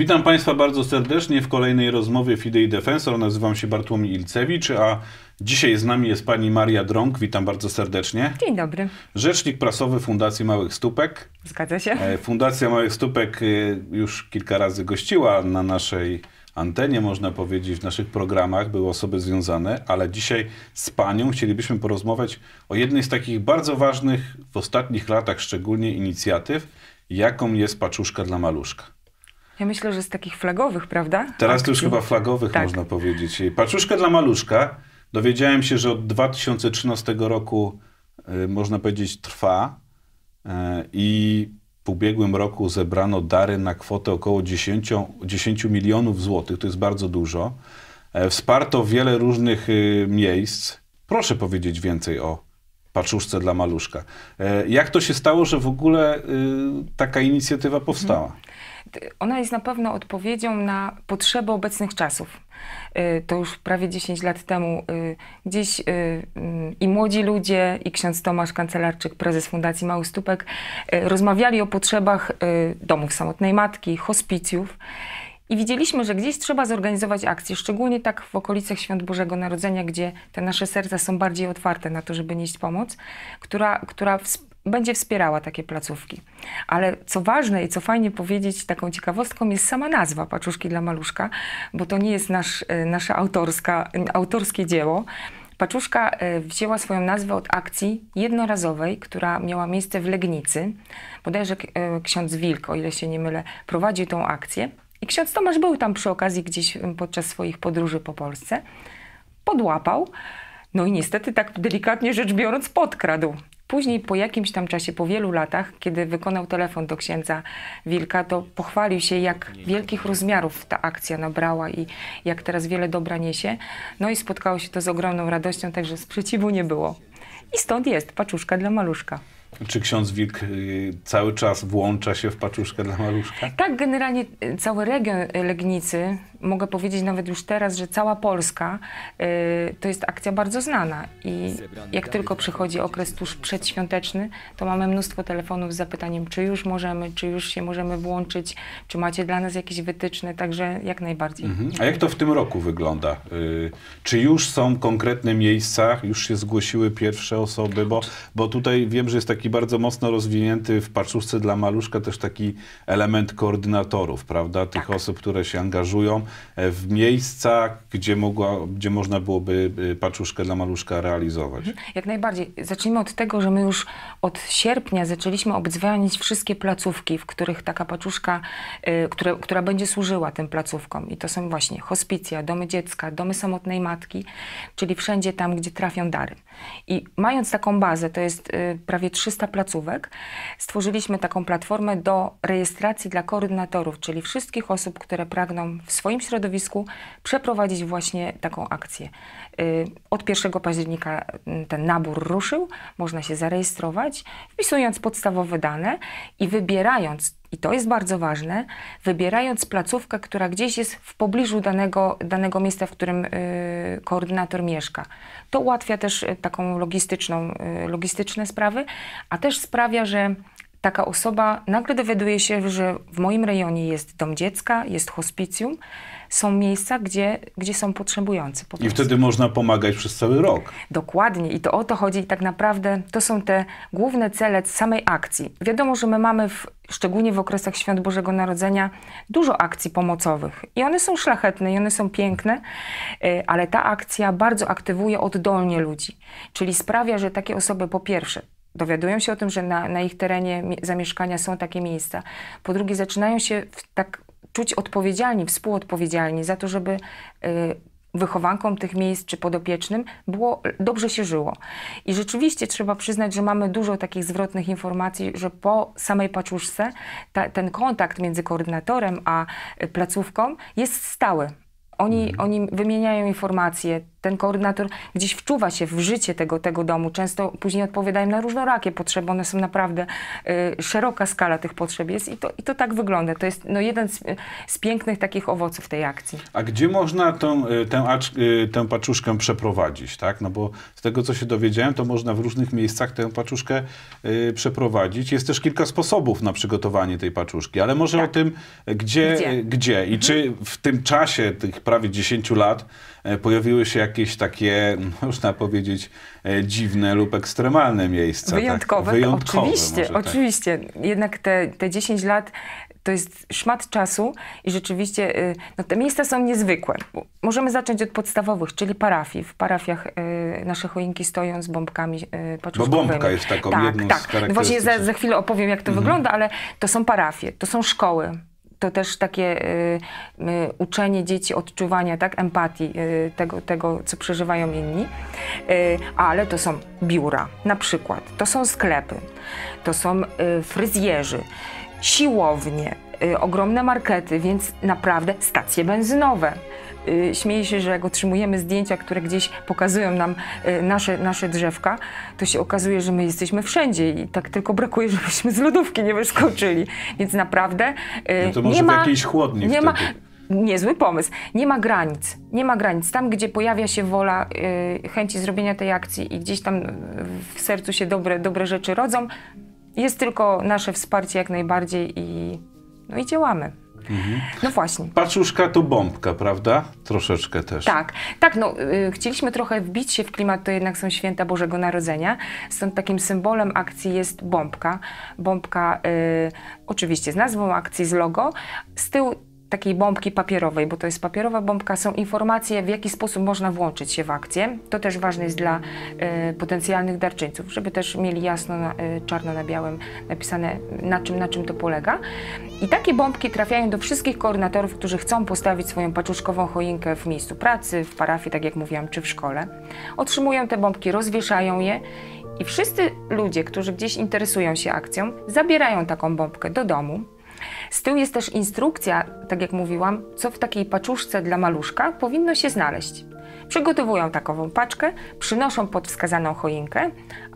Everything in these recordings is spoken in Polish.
Witam Państwa bardzo serdecznie w kolejnej rozmowie Fidei Defensor. Nazywam się Bartłomiej Ilcewicz, a dzisiaj z nami jest pani Maria Drąg. Witam bardzo serdecznie. Dzień dobry. Rzecznik prasowy Fundacji Małych Stópek. Zgadza się. E, Fundacja Małych Stópek e, już kilka razy gościła na naszej antenie, można powiedzieć, w naszych programach były osoby związane, ale dzisiaj z Panią chcielibyśmy porozmawiać o jednej z takich bardzo ważnych w ostatnich latach szczególnie inicjatyw, jaką jest paczuszka dla maluszka. Ja myślę, że z takich flagowych, prawda? Teraz to już chyba flagowych tak. można powiedzieć. Paczuszka dla maluszka. Dowiedziałem się, że od 2013 roku, y, można powiedzieć, trwa. Y, I w ubiegłym roku zebrano dary na kwotę około 10, 10 milionów złotych, to jest bardzo dużo. E, wsparto wiele różnych y, miejsc. Proszę powiedzieć więcej o paczuszce dla maluszka. E, jak to się stało, że w ogóle y, taka inicjatywa powstała? Mhm ona jest na pewno odpowiedzią na potrzeby obecnych czasów. Y, to już prawie 10 lat temu y, gdzieś y, i młodzi ludzie, i ksiądz Tomasz Kancelarczyk, prezes Fundacji Mały Stupek, rozmawiali o potrzebach domów samotnej matki, hospicjów. I widzieliśmy, że gdzieś trzeba zorganizować akcję, szczególnie tak w okolicach Świąt Bożego Narodzenia, gdzie te nasze serca są bardziej otwarte na to, żeby nieść pomoc, która, która wsp- będzie wspierała takie placówki. Ale co ważne i co fajnie powiedzieć, taką ciekawostką jest sama nazwa Paczuszki dla Maluszka, bo to nie jest nasz, e, nasze autorska, autorskie dzieło. Paczuszka e, wzięła swoją nazwę od akcji jednorazowej, która miała miejsce w Legnicy. Bodajże e, ksiądz Wilk, o ile się nie mylę, prowadził tą akcję. I ksiądz Tomasz był tam przy okazji gdzieś podczas swoich podróży po Polsce. Podłapał, no i niestety tak delikatnie rzecz biorąc podkradł Później po jakimś tam czasie, po wielu latach, kiedy wykonał telefon do księdza Wilka, to pochwalił się, jak wielkich rozmiarów ta akcja nabrała i jak teraz wiele dobra niesie. No i spotkało się to z ogromną radością, także sprzeciwu nie było. I stąd jest paczuszka dla maluszka. Czy ksiądz Wilk y, cały czas włącza się w paczuszkę dla maluszka? Tak, generalnie y, cały region y, Legnicy, mogę powiedzieć nawet już teraz, że cała Polska y, to jest akcja bardzo znana i jak tylko przychodzi okres tuż przedświąteczny, to mamy mnóstwo telefonów z zapytaniem, czy już możemy, czy już się możemy włączyć, czy macie dla nas jakieś wytyczne, także jak najbardziej. Mhm. A jak to w tym roku wygląda? Y, czy już są konkretne miejsca, już się zgłosiły pierwsze osoby, bo, bo tutaj wiem, że jest taki bardzo mocno rozwinięty w paczuszce dla maluszka też taki element koordynatorów, prawda, tych tak. osób, które się angażują E, w miejsca, gdzie, mogła, gdzie można byłoby e, paczuszkę dla maluszka realizować. Mhm. Jak najbardziej. Zacznijmy od tego, że my już od sierpnia zaczęliśmy obdzwaniać wszystkie placówki, w których taka paczuszka, e, które, która będzie służyła tym placówkom. I to są właśnie hospicja, domy dziecka, domy samotnej matki, czyli wszędzie tam, gdzie trafią dary. I mając taką bazę, to jest prawie 300 placówek, stworzyliśmy taką platformę do rejestracji dla koordynatorów, czyli wszystkich osób, które pragną w swoim swoim środowisku przeprowadzić właśnie taką akcję. Y, od 1 października mm, ten nabór ruszył, można się zarejestrować, wpisując podstawowe dane i wybierając, i to jest bardzo ważne, wybierając placówkę, która gdzieś jest w pobliżu danego, danego miejsca, w którym y, koordynator mieszka. To ułatwia też y, taką logistyczną, logistyczne sprawy, a też sprawia, że taka osoba nagle dowiaduje się, że w moim rejonie jest dom dziecka, jest hospicjum, są miejsca, gdzie, gdzie są potrzebujący. Po I wtedy można pomagać przez cały rok. Dokładnie i to o to chodzi i tak naprawdę to są te główne cele samej akcji. Wiadomo, że my mamy, w, szczególnie w okresach Świąt Bożego Narodzenia, dużo akcji pomocowych i one są szlachetne i one są piękne, y, ale ta akcja bardzo aktywuje oddolnie ludzi, czyli sprawia, że takie osoby po pierwsze dowiadują się o tym, że na, na ich terenie zamieszkania są takie miejsca. Po drugie, zaczynają się tak czuć odpowiedzialni, współodpowiedzialni za to, żeby y, wychowankom tych miejsc czy podopiecznym było, y, dobrze się żyło. I rzeczywiście trzeba przyznać, że mamy dużo takich zwrotnych informacji, że po samej paczuszce ta, ten kontakt między koordynatorem a y, placówką jest stały. Oni, mhm. oni wymieniają informacje, ten koordynator gdzieś wczuwa się w życie tego, tego domu. Często później odpowiadają na różnorakie potrzeby. One są naprawdę, y, szeroka skala tych potrzeb jest i to, i to tak wygląda. To jest no, jeden z, z pięknych takich owoców tej akcji. A gdzie można tą, y, tę, y, tę paczuszkę przeprowadzić, tak? No bo z tego, co się dowiedziałem, to można w różnych miejscach tę paczuszkę y, przeprowadzić. Jest też kilka sposobów na przygotowanie tej paczuszki, ale może tak. o tym, y, gdzie, gdzie, gdzie? i mhm. czy w tym czasie, tych prawie 10 lat, pojawiły się jakieś jakieś takie, można powiedzieć, e, dziwne lub ekstremalne miejsca. Tak? Wyjątkowe, tak? Wyjątkowe oczywiście, może, tak. oczywiście. Jednak te, te 10 lat to jest szmat czasu i rzeczywiście y, no, te miejsca są niezwykłe. Możemy zacząć od podstawowych, czyli parafii. W parafiach y, nasze choinki stoją z bombkami y, paczuszkowymi. Bo bombka jest taką tak, jedną tak. z charakterystycznych. No właśnie za, za chwilę opowiem, jak to mhm. wygląda, ale to są parafie, to są szkoły, to też takie y, y, uczenie dzieci odczuwania, tak, empatii y, tego, tego, co przeżywają inni. Y, ale to są biura, na przykład, to są sklepy, to są y, fryzjerzy, siłownie, y, ogromne markety, więc naprawdę stacje benzynowe. Y, śmieję się, że jak otrzymujemy zdjęcia, które gdzieś pokazują nam y, nasze, nasze drzewka, to się okazuje, że my jesteśmy wszędzie i tak tylko brakuje, żebyśmy z lodówki nie wyskoczyli. Więc naprawdę y, no to może nie ma jakiejś chłodni nie wtedy. ma niezły pomysł. Nie ma granic. Nie ma granic. Tam, gdzie pojawia się wola yy, chęci zrobienia tej akcji i gdzieś tam w sercu się dobre, dobre rzeczy rodzą, jest tylko nasze wsparcie jak najbardziej i, no i działamy. Mhm. No właśnie. Paczuszka to bombka, prawda? Troszeczkę też. Tak, tak, no y, chcieliśmy trochę wbić się w klimat, to jednak są święta Bożego Narodzenia, stąd takim symbolem akcji jest bombka. Bombka y, oczywiście z nazwą akcji, z logo. Z tyłu takiej bombki papierowej, bo to jest papierowa bombka, są informacje, w jaki sposób można włączyć się w akcję. To też ważne jest dla e, potencjalnych darczyńców, żeby też mieli jasno, na, e, czarno na białym napisane, na czym, na czym to polega. I takie bombki trafiają do wszystkich koordynatorów, którzy chcą postawić swoją paczuszkową choinkę w miejscu pracy, w parafii, tak jak mówiłam, czy w szkole. Otrzymują te bombki, rozwieszają je i wszyscy ludzie, którzy gdzieś interesują się akcją, zabierają taką bombkę do domu z tyłu jest też instrukcja, tak jak mówiłam, co w takiej paczuszce dla maluszka powinno się znaleźć. Przygotowują takową paczkę, przynoszą pod wskazaną choinkę,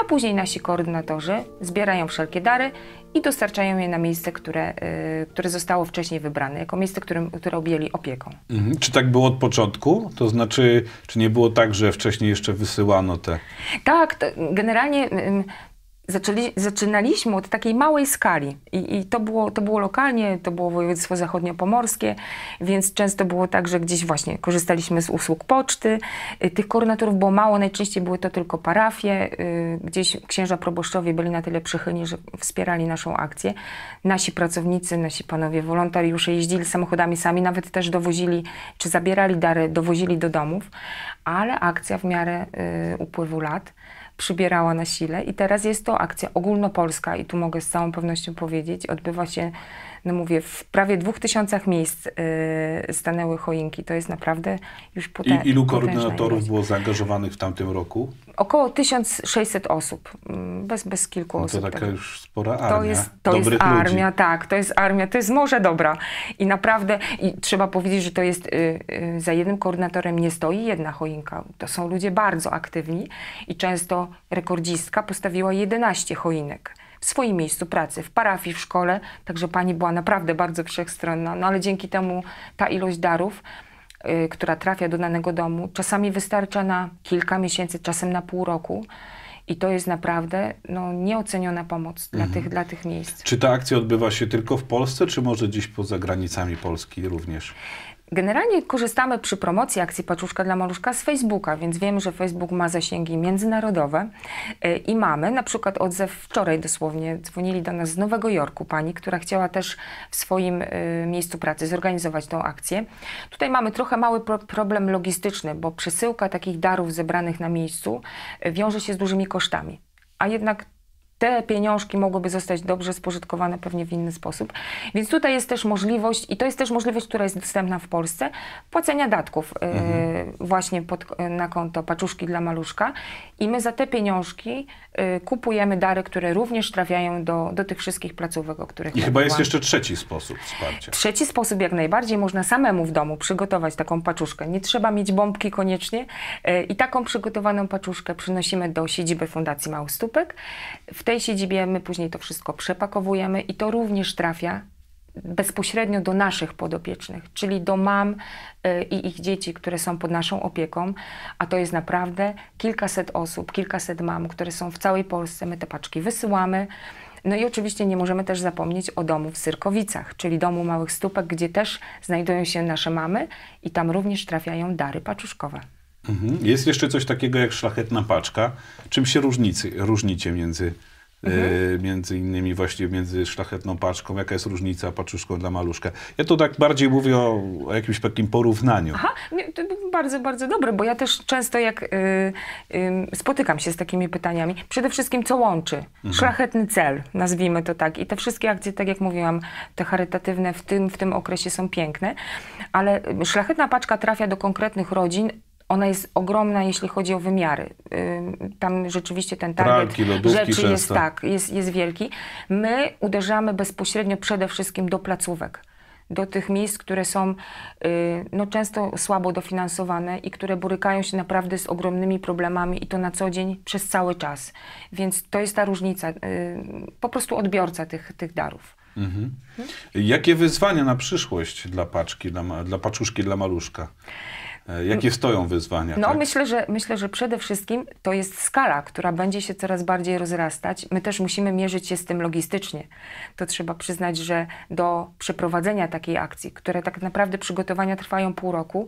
a później nasi koordynatorzy zbierają wszelkie dary i dostarczają je na miejsce, które, y, które zostało wcześniej wybrane, jako miejsce, którym, które objęli opieką. Mhm. Czy tak było od początku? To znaczy, czy nie było tak, że wcześniej jeszcze wysyłano te? Tak, generalnie zaczęli, zaczynaliśmy od takiej małej skali I, i, to, było, to było lokalnie, to było województwo zachodniopomorskie, więc często było tak, że gdzieś właśnie korzystaliśmy z usług poczty. Y, tych koordynatorów było mało, najczęściej były to tylko parafie. Y, gdzieś księża proboszczowie byli na tyle przychylni, że wspierali naszą akcję. Nasi pracownicy, nasi panowie wolontariusze jeździli samochodami sami, nawet też dowozili, czy zabierali dary, dowozili do domów, ale akcja w miarę y, upływu lat przybierała na sile i teraz jest to akcja ogólnopolska i tu mogę z całą pewnością powiedzieć, odbywa się no mówię, w prawie dwóch tysiącach miejsc y, stanęły choinki. To jest naprawdę już potężne. I ilu koordynatorów było zaangażowanych w tamtym roku? Około 1600 osób, mm, bez, bez kilku no to osób. To taka tak. już spora armia. To jest, to jest armia, ludzi. tak, to jest armia, to jest morze dobra. I naprawdę i trzeba powiedzieć, że to jest y, y, za jednym koordynatorem nie stoi jedna choinka. To są ludzie bardzo aktywni i często rekordzistka postawiła 11 choinek w swoim miejscu pracy, w parafii, w szkole. Także pani była naprawdę bardzo wszechstronna, no ale dzięki temu ta ilość darów, yy, która trafia do danego domu, czasami wystarcza na kilka miesięcy, czasem na pół roku. I to jest naprawdę no, nieoceniona pomoc mhm. dla, tych, dla tych miejsc. Czy ta akcja odbywa się tylko w Polsce, czy może gdzieś poza granicami Polski również? Generalnie korzystamy przy promocji akcji Paczuszka dla Maluszka z Facebooka, więc wiemy, że Facebook ma zasięgi międzynarodowe y, i mamy na przykład odzew wczoraj dosłownie. Dzwonili do nas z Nowego Jorku pani, która chciała też w swoim y, miejscu pracy zorganizować tą akcję. Tutaj mamy trochę mały problem logistyczny, bo przesyłka takich darów zebranych na miejscu y, wiąże się z dużymi kosztami. A jednak te pieniążki mogłyby zostać dobrze spożytkowane pewnie w inny sposób. Więc tutaj jest też możliwość, i to jest też możliwość, która jest dostępna w Polsce, płacenia datków e, mhm. właśnie pod, e, na konto paczuszki dla maluszka. I my za te pieniążki e, kupujemy dary, które również trafiają do, do tych wszystkich placówek, o których I chyba byłam. jest jeszcze trzeci sposób wsparcia. Trzeci sposób jak najbardziej. Można samemu w domu przygotować taką paczuszkę. Nie trzeba mieć bombki koniecznie. I taką przygotowaną paczuszkę przynosimy do siedziby Fundacji Małstupek. W tej siedzibie my później to wszystko przepakowujemy i to również trafia bezpośrednio do naszych podopiecznych, czyli do mam y, i ich dzieci, które są pod naszą opieką, a to jest naprawdę kilkaset osób, kilkaset mam, które są w całej Polsce. My te paczki wysyłamy. No i oczywiście nie możemy też zapomnieć o domu w Syrkowicach, czyli domu małych stópek, gdzie też znajdują się nasze mamy i tam również trafiają dary paczuszkowe. Mhm. Jest jeszcze coś takiego jak szlachetna paczka. Czym się różnicy, różnicie między Mhm. E, między innymi właśnie między szlachetną paczką, jaka jest różnica paczuszką dla maluszka. Ja tu tak bardziej mówię o, o jakimś takim porównaniu. Aha, bardzo, bardzo dobre, bo ja też często jak y, y, spotykam się z takimi pytaniami, przede wszystkim co łączy? Mhm. Szlachetny cel, nazwijmy to tak. I te wszystkie akcje, tak jak mówiłam, te charytatywne w tym, w tym okresie są piękne, ale szlachetna paczka trafia do konkretnych rodzin ona jest ogromna, jeśli chodzi o wymiary. Tam rzeczywiście ten target Pralki, rzeczy często. jest tak, jest, jest wielki. My uderzamy bezpośrednio przede wszystkim do placówek do tych miejsc, które są y, no, często słabo dofinansowane i które borykają się naprawdę z ogromnymi problemami i to na co dzień przez cały czas. Więc to jest ta różnica, y, po prostu odbiorca tych, tych darów. Mhm. Jakie wyzwania na przyszłość dla paczki, dla, dla paczuszki, dla maluszka? E, jakie stoją wyzwania? No, tak? myślę, że, myślę, że przede wszystkim to jest skala, która będzie się coraz bardziej rozrastać. My też musimy mierzyć się z tym logistycznie. To trzeba przyznać, że do przeprowadzenia takiej akcji, które tak naprawdę przygotowania trwają pół roku,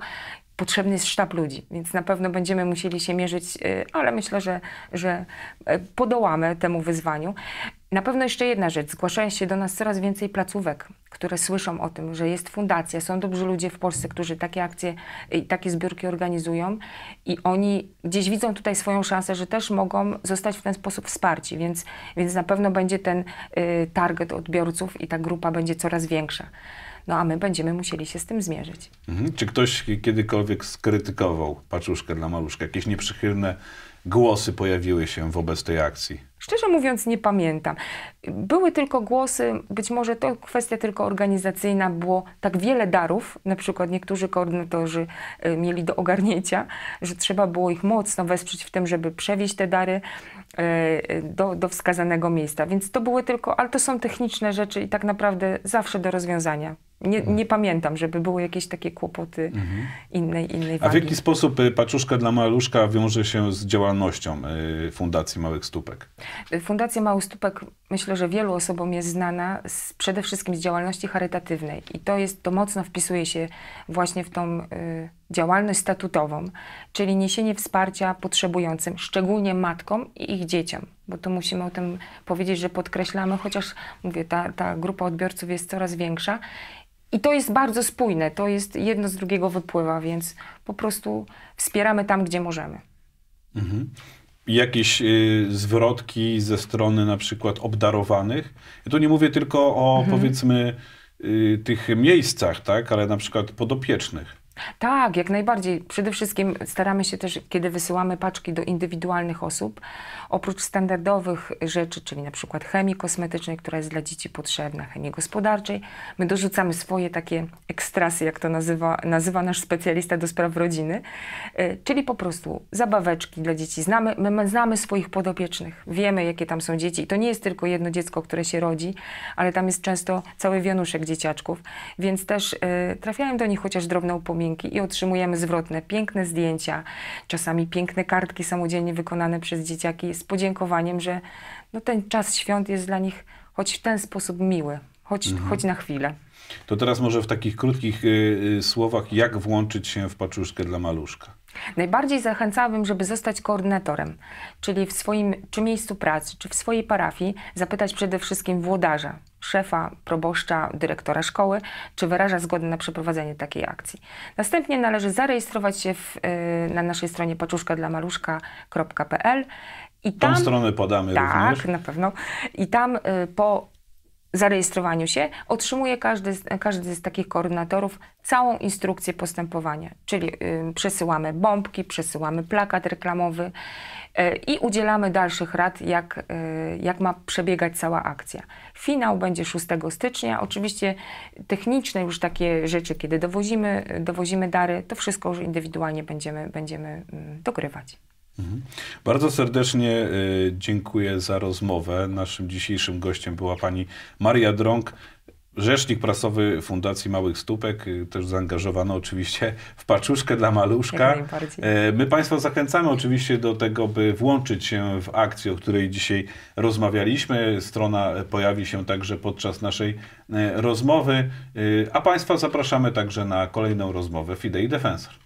potrzebny jest sztab ludzi, więc na pewno będziemy musieli się mierzyć, y, ale myślę, że, że y, podołamy temu wyzwaniu. Na pewno jeszcze jedna rzecz, zgłaszają się do nas coraz więcej placówek które słyszą o tym, że jest fundacja, są dobrzy ludzie w Polsce, którzy takie akcje i takie zbiórki organizują i oni gdzieś widzą tutaj swoją szansę, że też mogą zostać w ten sposób wsparci, więc, więc na pewno będzie ten y, target odbiorców i ta grupa będzie coraz większa. No a my będziemy musieli się z tym zmierzyć. Mhm. Czy ktoś kiedykolwiek skrytykował paczuszkę dla maluszka? Jakieś nieprzychylne głosy pojawiły się wobec tej akcji? Szczerze mówiąc, nie pamiętam. Były tylko głosy, być może to kwestia tylko organizacyjna, było tak wiele darów, na przykład niektórzy koordynatorzy y, mieli do ogarnięcia, że trzeba było ich mocno wesprzeć w tym, żeby przewieźć te dary y, y, do, do wskazanego miejsca. Więc to były tylko, ale to są techniczne rzeczy i tak naprawdę zawsze do rozwiązania. Nie, mhm. nie, pamiętam, żeby były jakieś takie kłopoty mhm. innej, innej wagi. A w jaki sposób y, Paczuszka dla Maluszka wiąże się z działalnością y, Fundacji Małych Stópek? Y, Fundacja Małych Stópek myślę, że wielu osobom jest znana z, przede wszystkim z działalności charytatywnej i to jest, to mocno wpisuje się właśnie w tą y, działalność statutową, czyli niesienie wsparcia potrzebującym, szczególnie matkom i ich dzieciom bo to musimy o tym powiedzieć, że podkreślamy, chociaż mówię, ta, ta grupa odbiorców jest coraz większa i to jest bardzo spójne, to jest jedno z drugiego wypływa, więc po prostu wspieramy tam, gdzie możemy. Mhm. Jakieś y, zwrotki ze strony na przykład obdarowanych. Ja tu nie mówię tylko o mhm. powiedzmy y, tych miejscach, tak, ale na przykład podopiecznych. Tak, jak najbardziej. Przede wszystkim staramy się też, kiedy wysyłamy paczki do indywidualnych osób, oprócz standardowych rzeczy, czyli na przykład chemii kosmetycznej, która jest dla dzieci potrzebna, chemii gospodarczej, my dorzucamy swoje takie ekstrasy, jak to nazywa, nazywa nasz specjalista do spraw rodziny, y, czyli po prostu zabaweczki dla dzieci. Znamy, my znamy swoich podopiecznych, wiemy, jakie tam są dzieci. I to nie jest tylko jedno dziecko, które się rodzi, ale tam jest często cały wianuszek dzieciaczków, więc też y, trafiają do nich chociaż drobne upominki, dzięki i otrzymujemy zwrotne, piękne zdjęcia, czasami piękne kartki samodzielnie wykonane przez dzieciaki z podziękowaniem, że no, ten czas świąt jest dla nich choć w ten sposób miły, choć, mhm. choć na chwilę. To teraz może w takich krótkich y, y, słowach, jak włączyć się w paczuszkę dla maluszka? Najbardziej zachęcałabym, żeby zostać koordynatorem, czyli w swoim czy miejscu pracy, czy w swojej parafii zapytać przede wszystkim włodarza, szefa, proboszcza, dyrektora szkoły, czy wyraża zgodę na przeprowadzenie takiej akcji. Następnie należy zarejestrować się w, y, na naszej stronie paczuszkadlamaluszka.pl i tam, Tą stronę podamy tak, również. Tak, na pewno. I tam y, po zarejestrowaniu się otrzymuje każdy, każdy z takich koordynatorów całą instrukcję postępowania, czyli y, przesyłamy bombki, przesyłamy plakat reklamowy, E, i udzielamy dalszych rad, jak, e, jak ma przebiegać cała akcja. Finał będzie 6 stycznia. Oczywiście techniczne już takie rzeczy, kiedy dowozimy, dowozimy dary, to wszystko już indywidualnie będziemy, będziemy mm, dogrywać. Mhm. Bardzo serdecznie e, dziękuję za rozmowę. Naszym dzisiejszym gościem była pani Maria Drąg, Rzecznik prasowy Fundacji Małych Stópek, y, też zaangażowany oczywiście w paczuszkę dla maluszka. E, my Państwa zachęcamy oczywiście do tego, by włączyć się w akcję, o której dzisiaj rozmawialiśmy. Strona pojawi się także podczas naszej e, rozmowy, e, a Państwa zapraszamy także na kolejną rozmowę Idei Defensor.